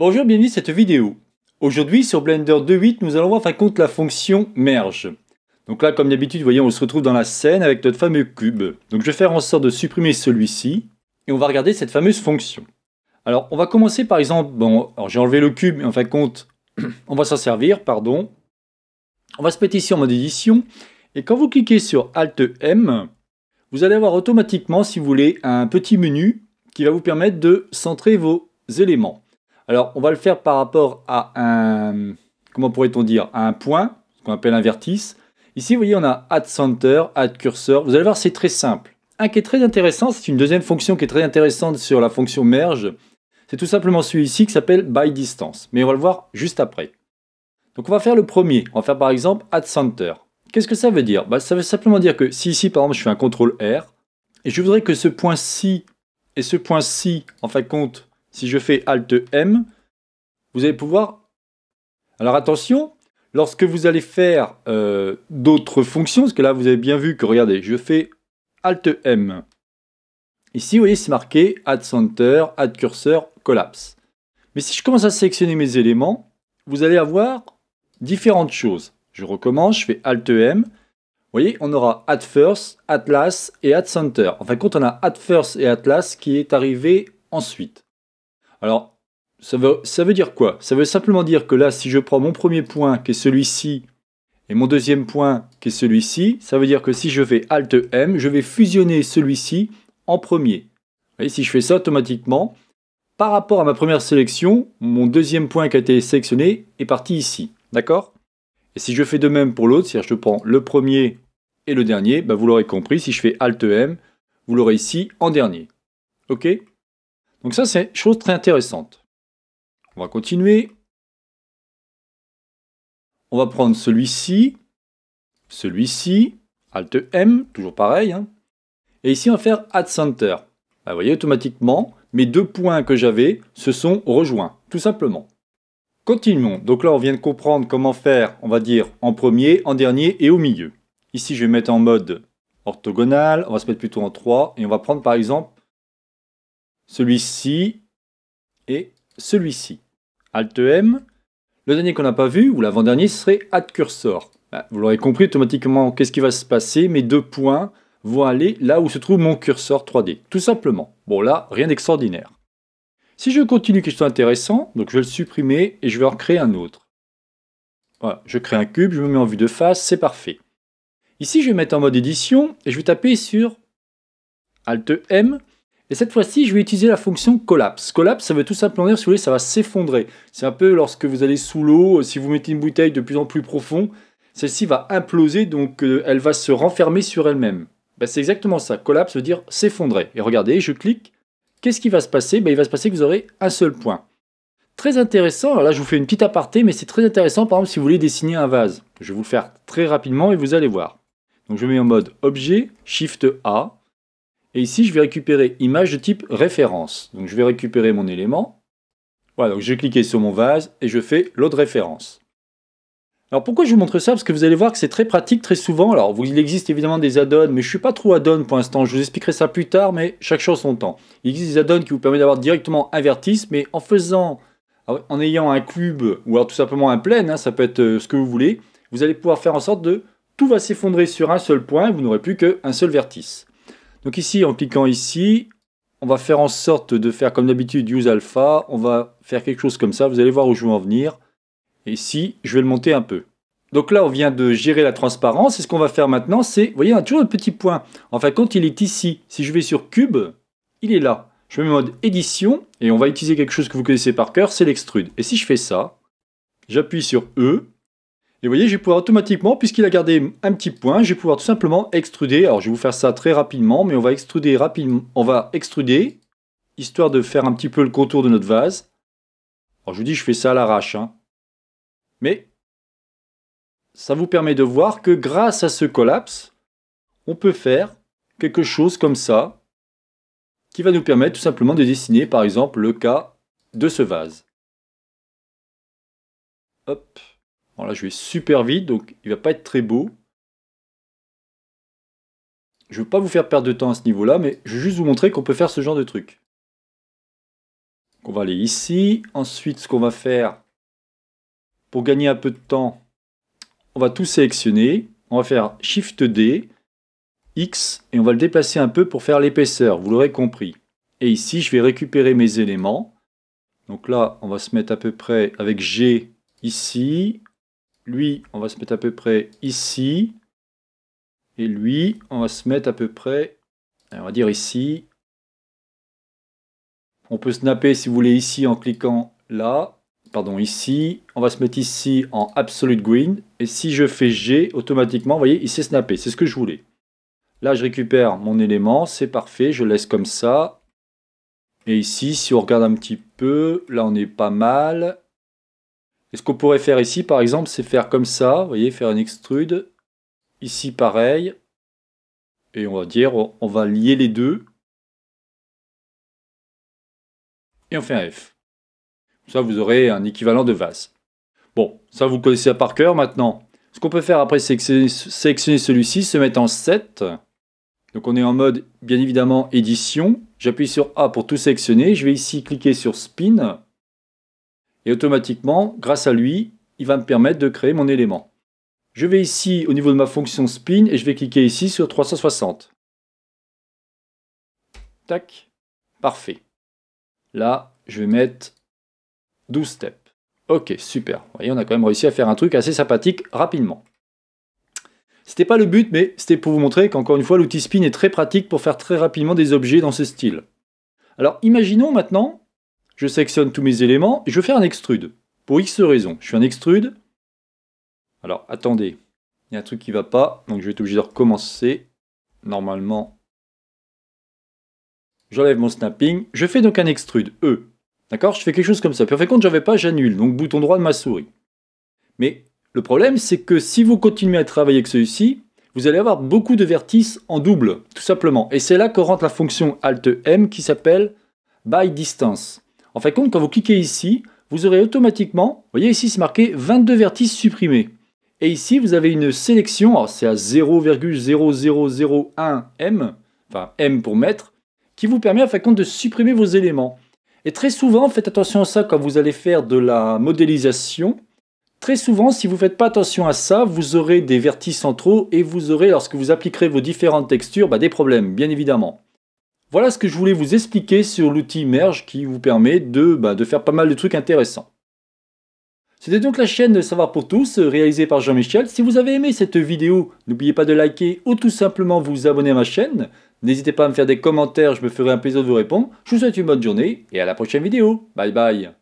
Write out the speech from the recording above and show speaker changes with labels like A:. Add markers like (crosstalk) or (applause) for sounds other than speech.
A: Bonjour, bienvenue dans cette vidéo. Aujourd'hui sur Blender 2.8, nous allons voir fin compte la fonction merge. Donc là, comme d'habitude, vous voyez, on se retrouve dans la scène avec notre fameux cube. Donc je vais faire en sorte de supprimer celui-ci et on va regarder cette fameuse fonction. Alors on va commencer par exemple, bon, alors j'ai enlevé le cube, mais en fin de compte, (clears throat) on va s'en servir, pardon. On va se mettre ici en mode édition et quand vous cliquez sur Alt M, vous allez avoir automatiquement, si vous voulez, un petit menu qui va vous permettre de centrer vos éléments. Alors, on va le faire par rapport à un, comment pourrait-on dire, à un point, ce qu'on appelle un vertice. Ici, vous voyez, on a add center, add cursor. Vous allez voir, c'est très simple. Un qui est très intéressant, c'est une deuxième fonction qui est très intéressante sur la fonction merge. C'est tout simplement celui-ci qui s'appelle by distance. Mais on va le voir juste après. Donc on va faire le premier. On va faire par exemple add center. Qu'est-ce que ça veut dire bah, Ça veut simplement dire que si ici par exemple je fais un CTRL R et je voudrais que ce point-ci et ce point-ci en fin de compte si je fais Alt M, vous allez pouvoir... Alors attention, lorsque vous allez faire euh, d'autres fonctions, parce que là vous avez bien vu que, regardez, je fais Alt M. Ici, vous voyez, c'est marqué Add Center, Add Cursor, Collapse. Mais si je commence à sélectionner mes éléments, vous allez avoir différentes choses. Je recommence, je fais Alt M. Vous voyez, on aura Add first, Atlas et Add center. En fin de compte, on a Add first et Atlas qui est arrivé ensuite. Alors, ça veut, ça veut dire quoi Ça veut simplement dire que là, si je prends mon premier point, qui est celui-ci, et mon deuxième point, qui est celui-ci, ça veut dire que si je fais Alt M, je vais fusionner celui-ci en premier. Vous voyez, si je fais ça automatiquement, par rapport à ma première sélection, mon deuxième point qui a été sélectionné est parti ici. D'accord Et si je fais de même pour l'autre, c'est-à-dire je prends le premier et le dernier, bah, vous l'aurez compris, si je fais Alt M, vous l'aurez ici en dernier. OK donc ça, c'est chose très intéressante. On va continuer. On va prendre celui-ci, celui-ci, Alt M, toujours pareil. Hein. Et ici, on va faire Add Center. Bah, vous voyez, automatiquement, mes deux points que j'avais se sont rejoints, tout simplement. Continuons. Donc là, on vient de comprendre comment faire, on va dire, en premier, en dernier et au milieu. Ici, je vais mettre en mode orthogonal. On va se mettre plutôt en 3. Et on va prendre, par exemple, celui-ci et celui-ci. Alt e M. Le dernier qu'on n'a pas vu, ou l'avant-dernier, serait Add Cursor. Bah, vous l'aurez compris automatiquement, qu'est-ce qui va se passer Mes deux points vont aller là où se trouve mon curseur 3D, tout simplement. Bon là, rien d'extraordinaire. Si je continue quelque chose d'intéressant, donc je vais le supprimer et je vais en créer un autre. Voilà, je crée un cube, je me mets en vue de face, c'est parfait. Ici, je vais mettre en mode édition et je vais taper sur Alt e M et cette fois-ci, je vais utiliser la fonction collapse. Collapse, ça veut tout simplement dire, si vous ça va s'effondrer. C'est un peu lorsque vous allez sous l'eau, si vous mettez une bouteille de plus en plus profond, celle-ci va imploser, donc euh, elle va se renfermer sur elle-même. Ben, c'est exactement ça. Collapse veut dire s'effondrer. Et regardez, je clique. Qu'est-ce qui va se passer ben, Il va se passer que vous aurez un seul point. Très intéressant, là je vous fais une petite aparté, mais c'est très intéressant par exemple si vous voulez dessiner un vase. Je vais vous le faire très rapidement et vous allez voir. Donc je mets en mode objet, Shift A, et ici, je vais récupérer image de type référence. Donc je vais récupérer mon élément. Voilà, donc je vais cliquer sur mon vase et je fais l'autre référence. Alors pourquoi je vous montre ça Parce que vous allez voir que c'est très pratique très souvent. Alors il existe évidemment des add-ons, mais je ne suis pas trop add-on pour l'instant. Je vous expliquerai ça plus tard, mais chaque chose son temps. Il existe des add-ons qui vous permettent d'avoir directement un vertice, mais en faisant, ah en ayant un cube ou alors tout simplement un plein ça peut être euh, ce que vous voulez, vous allez pouvoir faire en sorte de tout va s'effondrer sur un seul point, vous n'aurez plus qu'un seul vertice. Donc ici, en cliquant ici, on va faire en sorte de faire comme d'habitude use alpha, on va faire quelque chose comme ça, vous allez voir où je veux en venir. Et ici, je vais le monter un peu. Donc là, on vient de gérer la transparence, et ce qu'on va faire maintenant, c'est, vous voyez, on a toujours un petit point. En fin de il est ici. Si je vais sur cube, il est là. Je mets en mode édition, et on va utiliser quelque chose que vous connaissez par cœur, c'est l'extrude. Et si je fais ça, j'appuie sur E, et vous voyez, je vais pouvoir automatiquement, puisqu'il a gardé un petit point, je vais pouvoir tout simplement extruder. Alors, je vais vous faire ça très rapidement, mais on va extruder rapidement. On va extruder, histoire de faire un petit peu le contour de notre vase. Alors, je vous dis, je fais ça à l'arrache. Hein. Mais, ça vous permet de voir que grâce à ce collapse, on peut faire quelque chose comme ça, qui va nous permettre tout simplement de dessiner, par exemple, le cas de ce vase. Hop. Là, je vais super vite, donc il ne va pas être très beau. Je ne veux pas vous faire perdre de temps à ce niveau-là, mais je vais juste vous montrer qu'on peut faire ce genre de truc. On va aller ici. Ensuite, ce qu'on va faire, pour gagner un peu de temps, on va tout sélectionner. On va faire Shift D, X, et on va le déplacer un peu pour faire l'épaisseur, vous l'aurez compris. Et ici, je vais récupérer mes éléments. Donc là, on va se mettre à peu près avec G ici, lui, on va se mettre à peu près ici. Et lui, on va se mettre à peu près, on va dire ici. On peut snapper, si vous voulez, ici en cliquant là. Pardon, ici. On va se mettre ici en Absolute Green. Et si je fais G, automatiquement, vous voyez, il s'est snappé. C'est ce que je voulais. Là, je récupère mon élément. C'est parfait. Je laisse comme ça. Et ici, si on regarde un petit peu, là, on est pas mal. Et ce qu'on pourrait faire ici, par exemple, c'est faire comme ça, vous voyez, faire un extrude. Ici, pareil. Et on va dire, on va lier les deux. Et on fait un F. ça, vous aurez un équivalent de vase. Bon, ça, vous connaissez par cœur maintenant. Ce qu'on peut faire après, c'est sélectionner celui-ci, se mettre en 7. Donc on est en mode, bien évidemment, édition. J'appuie sur A pour tout sélectionner. Je vais ici cliquer sur Spin. Et automatiquement, grâce à lui, il va me permettre de créer mon élément. Je vais ici au niveau de ma fonction spin et je vais cliquer ici sur 360. Tac. Parfait. Là, je vais mettre 12 steps. Ok, super. Vous voyez, on a quand même réussi à faire un truc assez sympathique rapidement. Ce n'était pas le but, mais c'était pour vous montrer qu'encore une fois, l'outil spin est très pratique pour faire très rapidement des objets dans ce style. Alors imaginons maintenant je sélectionne tous mes éléments et je fais un extrude. Pour X raisons. Je suis un extrude. Alors, attendez. Il y a un truc qui ne va pas, donc je vais être obligé de recommencer. Normalement, j'enlève mon snapping. Je fais donc un extrude, E. D'accord Je fais quelque chose comme ça. Puis en fait, je j'avais pas, j'annule. Donc, bouton droit de ma souris. Mais le problème, c'est que si vous continuez à travailler avec celui-ci, vous allez avoir beaucoup de vertices en double, tout simplement. Et c'est là que rentre la fonction Alt-M qui s'appelle by distance. En fin de compte, quand vous cliquez ici, vous aurez automatiquement, vous voyez ici c'est marqué 22 vertices supprimés. Et ici, vous avez une sélection, c'est à 0,0001 M, enfin M pour mettre, qui vous permet en fin de compte de supprimer vos éléments. Et très souvent, faites attention à ça quand vous allez faire de la modélisation. Très souvent, si vous ne faites pas attention à ça, vous aurez des vertices centraux et vous aurez, lorsque vous appliquerez vos différentes textures, bah, des problèmes, bien évidemment. Voilà ce que je voulais vous expliquer sur l'outil Merge qui vous permet de, bah, faire pas mal de trucs intéressants. C'était donc la chaîne Savoir pour tous, réalisée par Jean-Michel. Si vous avez aimé cette vidéo, n'oubliez pas de liker ou tout simplement vous abonner à ma chaîne. N'hésitez pas à me faire des commentaires, je me ferai un plaisir de vous répondre. Je vous souhaite une bonne journée et à la prochaine vidéo. Bye bye